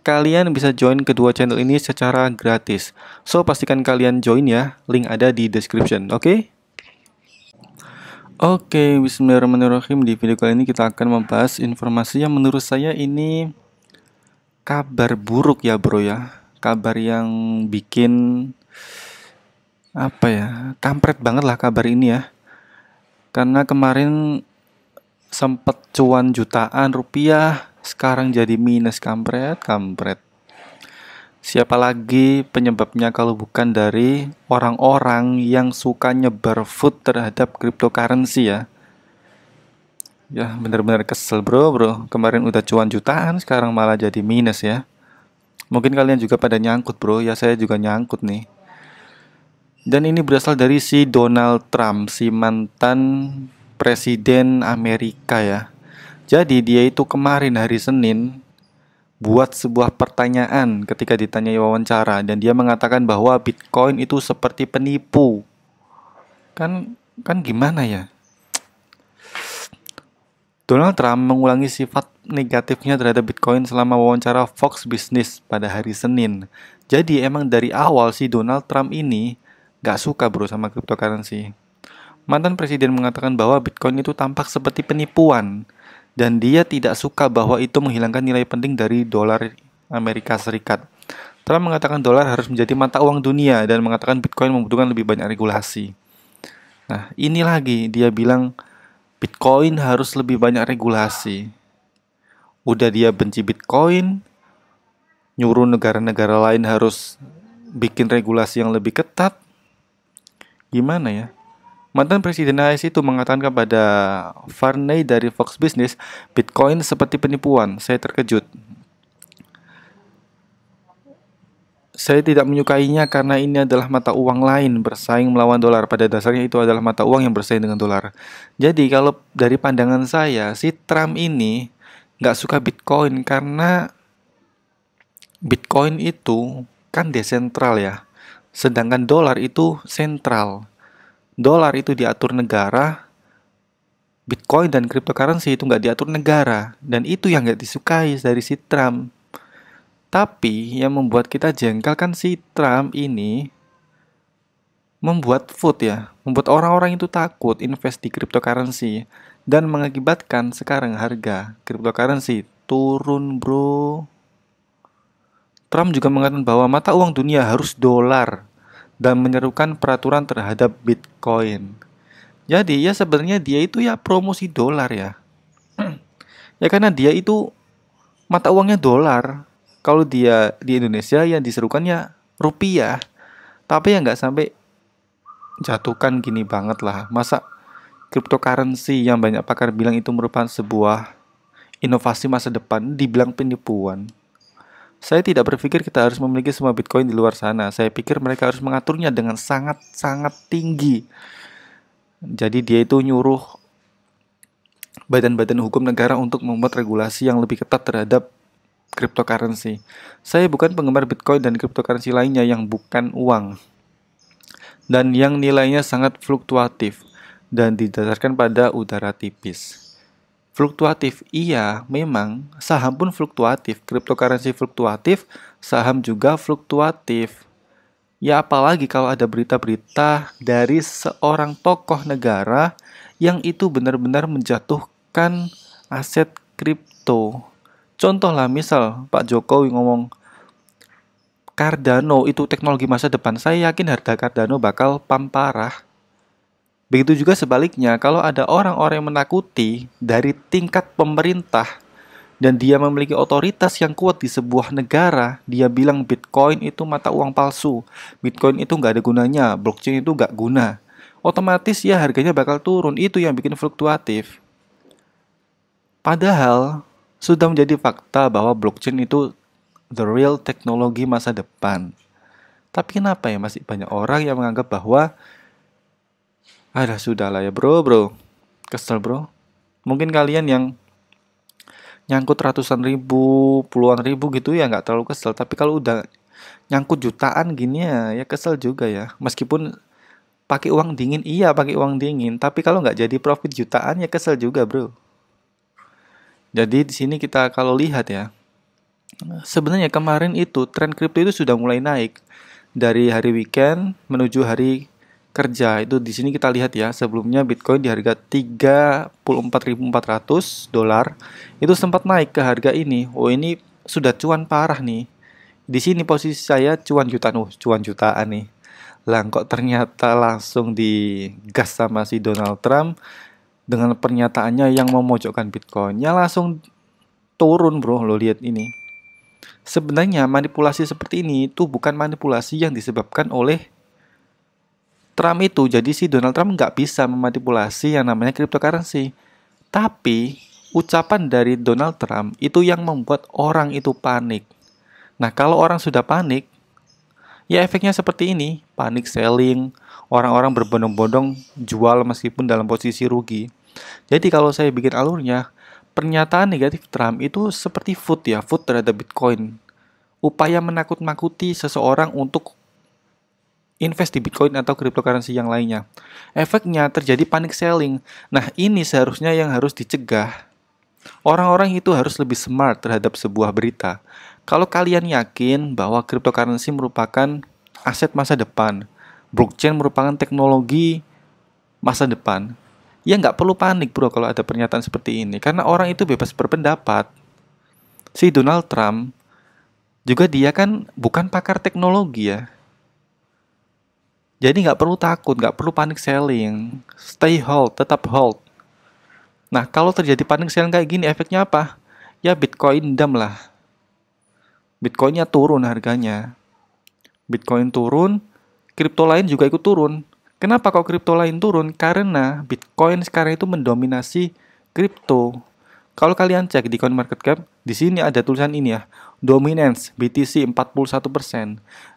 kalian bisa join kedua channel ini secara gratis. So, pastikan kalian join ya. Link ada di description, oke? Okay? Oke, okay, bismillahirrahmanirrahim. Di video kali ini kita akan membahas informasi yang menurut saya ini kabar buruk ya, Bro ya. Kabar yang bikin apa ya? Kampret banget lah kabar ini ya. Karena kemarin sempet cuan jutaan rupiah sekarang jadi minus kampret kampret siapa lagi penyebabnya kalau bukan dari orang-orang yang suka nyebar food terhadap cryptocurrency ya ya bener-bener kesel bro bro kemarin udah cuan jutaan sekarang malah jadi minus ya mungkin kalian juga pada nyangkut bro ya saya juga nyangkut nih dan ini berasal dari si Donald Trump si mantan presiden Amerika ya jadi dia itu kemarin hari Senin buat sebuah pertanyaan ketika ditanya wawancara dan dia mengatakan bahwa Bitcoin itu seperti penipu. Kan kan gimana ya? Donald Trump mengulangi sifat negatifnya terhadap Bitcoin selama wawancara Fox Business pada hari Senin. Jadi emang dari awal si Donald Trump ini gak suka bro sama cryptocurrency. Mantan presiden mengatakan bahwa Bitcoin itu tampak seperti penipuan dan dia tidak suka bahwa itu menghilangkan nilai penting dari dolar Amerika Serikat. Trump mengatakan dolar harus menjadi mata uang dunia dan mengatakan Bitcoin membutuhkan lebih banyak regulasi. Nah, ini lagi dia bilang Bitcoin harus lebih banyak regulasi. Udah dia benci Bitcoin, nyuruh negara-negara lain harus bikin regulasi yang lebih ketat. Gimana ya? Mantan Presiden AS itu mengatakan kepada Farney dari Fox Business, Bitcoin seperti penipuan, saya terkejut. Saya tidak menyukainya karena ini adalah mata uang lain bersaing melawan dolar. Pada dasarnya itu adalah mata uang yang bersaing dengan dolar. Jadi kalau dari pandangan saya, si Trump ini nggak suka Bitcoin karena Bitcoin itu kan desentral ya. Sedangkan dolar itu sentral dolar itu diatur negara, Bitcoin dan cryptocurrency itu nggak diatur negara. Dan itu yang nggak disukai dari si Trump. Tapi yang membuat kita jengkel kan si Trump ini membuat food ya, membuat orang-orang itu takut invest di cryptocurrency dan mengakibatkan sekarang harga cryptocurrency turun bro. Trump juga mengatakan bahwa mata uang dunia harus dolar dan menyerukan peraturan terhadap Bitcoin. Jadi ya sebenarnya dia itu ya promosi dolar ya. ya karena dia itu mata uangnya dolar. Kalau dia di Indonesia yang diserukannya rupiah. Tapi ya nggak sampai jatuhkan gini banget lah. Masa cryptocurrency yang banyak pakar bilang itu merupakan sebuah inovasi masa depan dibilang penipuan. Saya tidak berpikir kita harus memiliki semua Bitcoin di luar sana. Saya pikir mereka harus mengaturnya dengan sangat-sangat tinggi. Jadi dia itu nyuruh badan-badan hukum negara untuk membuat regulasi yang lebih ketat terhadap cryptocurrency. Saya bukan penggemar Bitcoin dan cryptocurrency lainnya yang bukan uang dan yang nilainya sangat fluktuatif dan didasarkan pada udara tipis. Fluktuatif, iya, memang saham pun fluktuatif, cryptocurrency fluktuatif, saham juga fluktuatif. Ya apalagi kalau ada berita-berita dari seorang tokoh negara yang itu benar-benar menjatuhkan aset kripto. Contoh lah misal Pak Jokowi ngomong Cardano itu teknologi masa depan. Saya yakin harga Cardano bakal pamparah Begitu juga sebaliknya, kalau ada orang-orang yang menakuti dari tingkat pemerintah dan dia memiliki otoritas yang kuat di sebuah negara, dia bilang Bitcoin itu mata uang palsu, Bitcoin itu nggak ada gunanya, blockchain itu nggak guna. Otomatis ya harganya bakal turun, itu yang bikin fluktuatif. Padahal sudah menjadi fakta bahwa blockchain itu the real teknologi masa depan. Tapi kenapa ya masih banyak orang yang menganggap bahwa ada sudah lah ya bro bro kesel bro mungkin kalian yang nyangkut ratusan ribu puluhan ribu gitu ya nggak terlalu kesel tapi kalau udah nyangkut jutaan gini ya ya kesel juga ya meskipun pakai uang dingin iya pakai uang dingin tapi kalau nggak jadi profit jutaan ya kesel juga bro jadi di sini kita kalau lihat ya sebenarnya kemarin itu tren kripto itu sudah mulai naik dari hari weekend menuju hari kerja. Itu di sini kita lihat ya, sebelumnya Bitcoin di harga 34.400 dolar itu sempat naik ke harga ini. Oh, ini sudah cuan parah nih. Di sini posisi saya cuan jutaan, oh, cuan jutaan nih. Lah kok ternyata langsung digas sama si Donald Trump dengan pernyataannya yang memojokkan bitcoinnya langsung turun, Bro. Lo lihat ini. Sebenarnya manipulasi seperti ini itu bukan manipulasi yang disebabkan oleh Trump itu jadi si Donald Trump nggak bisa memanipulasi yang namanya cryptocurrency tapi ucapan dari Donald Trump itu yang membuat orang itu panik nah kalau orang sudah panik ya efeknya seperti ini panik selling orang-orang berbondong-bondong jual meskipun dalam posisi rugi jadi kalau saya bikin alurnya pernyataan negatif Trump itu seperti food ya food terhadap Bitcoin upaya menakut-nakuti seseorang untuk invest di Bitcoin atau cryptocurrency yang lainnya. Efeknya terjadi panic selling. Nah, ini seharusnya yang harus dicegah. Orang-orang itu harus lebih smart terhadap sebuah berita. Kalau kalian yakin bahwa cryptocurrency merupakan aset masa depan, blockchain merupakan teknologi masa depan, ya nggak perlu panik bro kalau ada pernyataan seperti ini. Karena orang itu bebas berpendapat. Si Donald Trump juga dia kan bukan pakar teknologi ya. Jadi nggak perlu takut, nggak perlu panik selling. Stay hold, tetap hold. Nah, kalau terjadi panik selling kayak gini, efeknya apa? Ya Bitcoin dam lah. Bitcoinnya turun harganya. Bitcoin turun, kripto lain juga ikut turun. Kenapa kok kripto lain turun? Karena Bitcoin sekarang itu mendominasi kripto. Kalau kalian cek di Coin Market Cap, di sini ada tulisan ini ya, dominance BTC 41%.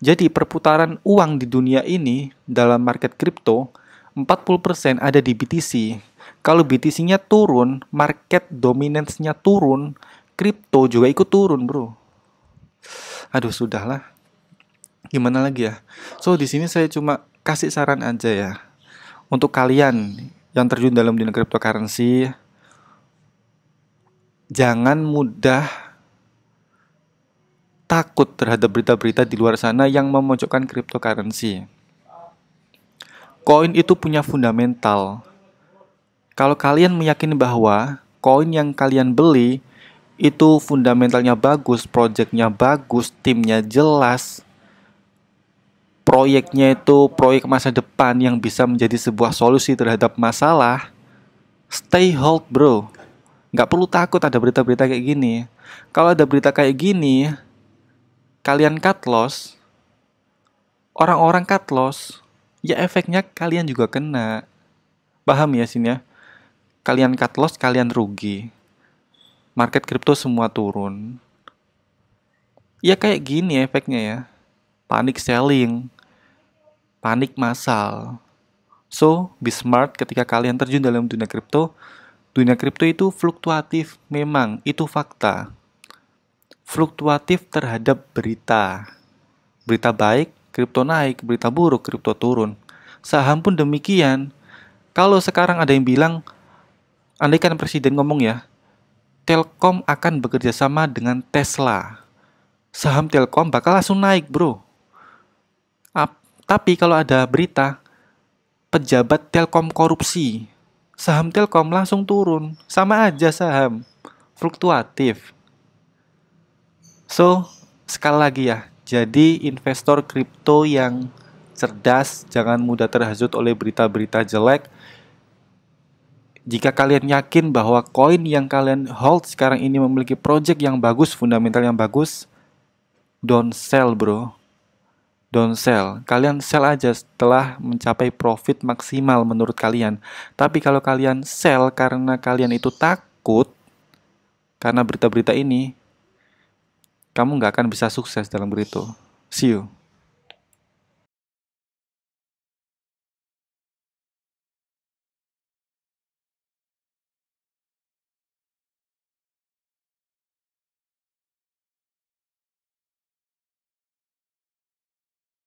Jadi perputaran uang di dunia ini dalam market crypto 40% ada di BTC. Kalau BTC-nya turun, market dominance-nya turun, crypto juga ikut turun, Bro. Aduh, sudahlah. Gimana lagi ya? So, di sini saya cuma kasih saran aja ya. Untuk kalian yang terjun dalam dunia cryptocurrency, jangan mudah takut terhadap berita-berita di luar sana yang memojokkan cryptocurrency. Koin itu punya fundamental. Kalau kalian meyakini bahwa koin yang kalian beli itu fundamentalnya bagus, proyeknya bagus, timnya jelas, proyeknya itu proyek masa depan yang bisa menjadi sebuah solusi terhadap masalah, stay hold bro nggak perlu takut ada berita-berita kayak gini. Kalau ada berita kayak gini, kalian cut loss, orang-orang cut loss, ya efeknya kalian juga kena. Paham ya sini ya? Kalian cut loss, kalian rugi. Market kripto semua turun. Ya kayak gini efeknya ya. Panik selling, panik massal. So, be smart ketika kalian terjun dalam dunia kripto, Dunia kripto itu fluktuatif, memang itu fakta. Fluktuatif terhadap berita. Berita baik, kripto naik, berita buruk, kripto turun. Saham pun demikian. Kalau sekarang ada yang bilang, andaikan presiden ngomong ya, Telkom akan bekerja sama dengan Tesla. Saham Telkom bakal langsung naik, bro. Ap tapi kalau ada berita, pejabat Telkom korupsi, saham Telkom langsung turun. Sama aja saham, fluktuatif. So, sekali lagi ya, jadi investor kripto yang cerdas, jangan mudah terhasut oleh berita-berita jelek. Jika kalian yakin bahwa koin yang kalian hold sekarang ini memiliki project yang bagus, fundamental yang bagus, don't sell bro don't sell. Kalian sell aja setelah mencapai profit maksimal menurut kalian. Tapi kalau kalian sell karena kalian itu takut karena berita-berita ini, kamu nggak akan bisa sukses dalam berita. See you.